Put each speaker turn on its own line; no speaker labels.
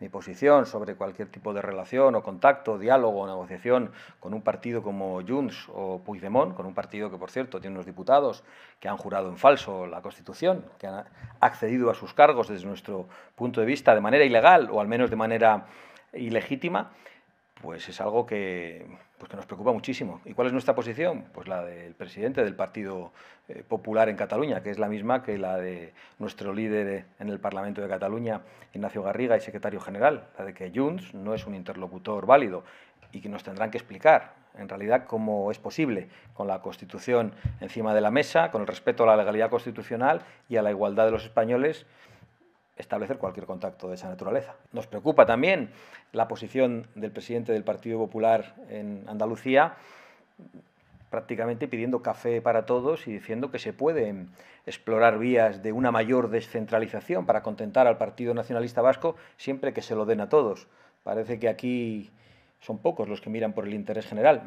mi posición sobre cualquier tipo de relación o contacto, diálogo o negociación con un partido como Junts o Puigdemont, con un partido que, por cierto, tiene unos diputados que han jurado en falso la Constitución, que han accedido a sus cargos desde nuestro punto de vista de manera ilegal o al menos de manera ilegítima, pues es algo pues que, nos preocupa muchísimo. ¿Y cuál es nuestra posición? Pues la del presidente del Partido eh, Popular en Cataluña, que es la misma que la de nuestro líder en el Parlamento de Cataluña, Ignacio Garriga, y secretario general, la de que Junts no es un interlocutor válido y que nos tendrán que explicar en realidad cómo es posible con la Constitución encima de la mesa, con el respeto a la legalidad constitucional y a la igualdad de los españoles establecer cualquier contacto de esa naturaleza. Nos preocupa también la posición del presidente del Partido Popular en Andalucía, prácticamente pidiendo café para todos y diciendo que se pueden explorar vías de una mayor descentralización para contentar al Partido Nacionalista Vasco siempre que se lo den a todos. Parece que aquí son pocos los que miran por el interés general.